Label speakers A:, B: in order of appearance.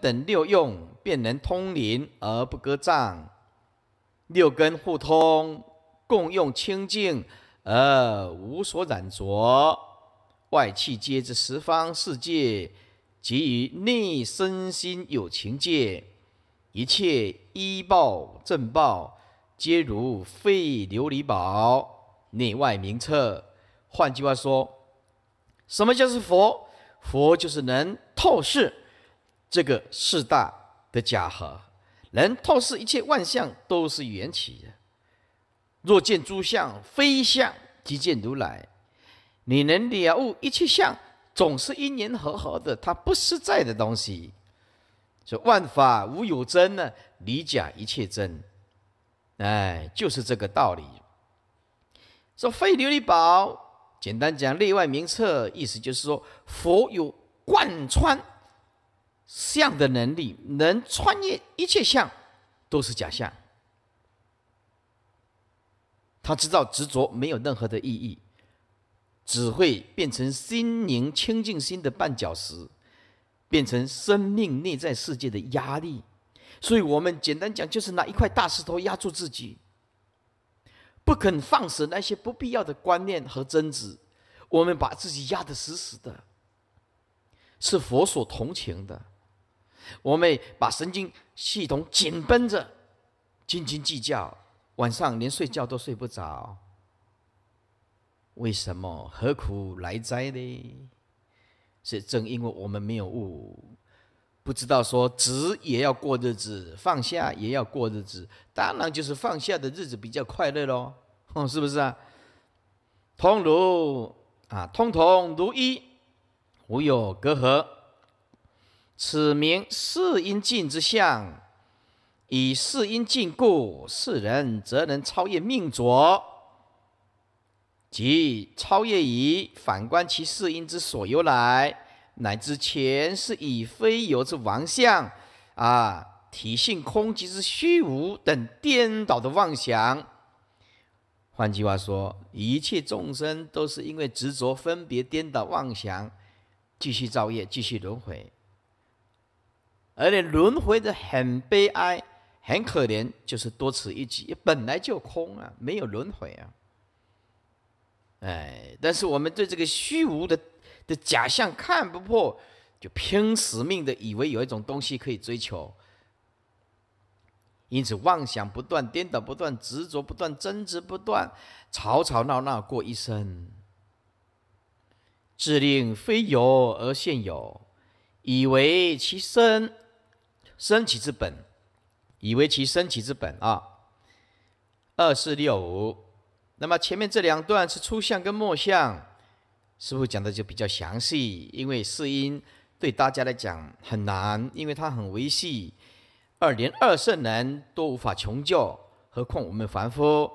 A: 等六用便能通灵而不割障，六根互通共用清净而无所染着，外气皆知十方世界，及于内身心有情界，一切依报正报皆如废琉璃宝，内外明澈。换句话说，什么就是佛？佛就是能透视。这个四大的假合，能透视一切万象，都是缘起。若见诸相非相，即见如来。你能了悟一切相，总是因缘合合的，它不实在的东西。说万法无有真呢，离假一切真。哎，就是这个道理。说非琉璃宝，简单讲，内外名册，意思就是说佛有贯穿。相的能力能穿越一切相，都是假象。他知道执着没有任何的意义，只会变成心灵清净心的绊脚石，变成生命内在世界的压力。所以，我们简单讲，就是拿一块大石头压住自己，不肯放舍那些不必要的观念和争执，我们把自己压得死死的，是佛所同情的。我们把神经系统紧绷着，斤斤计较，晚上连睡觉都睡不着。为什么？何苦来哉呢？是正因为我们没有悟，不知道说执也要过日子，放下也要过日子。当然就是放下的日子比较快乐喽，是不是啊？通如啊，通通如一，无有隔阂。此名四因尽之相，以四因尽故，世人则能超越命浊，即超越于反观其四因之所由来，乃至前世以非有之妄相，啊，体性空即是虚无等颠倒的妄想。换句话说，一切众生都是因为执着、分别、颠倒妄想，继续造业，继续轮回。而且轮回的很悲哀，很可怜，就是多此一举，本来就空啊，没有轮回啊。哎，但是我们对这个虚无的的假象看不破，就拼死命的以为有一种东西可以追求，因此妄想不断，颠倒不断，执着不断，争执不断，吵吵闹闹过一生，自令非有而现有。以为其身，身起之本；以为其身起之本啊。二四六五，那么前面这两段是初相跟末相，师傅讲的就比较详细，因为四因对大家来讲很难，因为它很维系，二连二圣人都无法穷究，何况我们凡夫。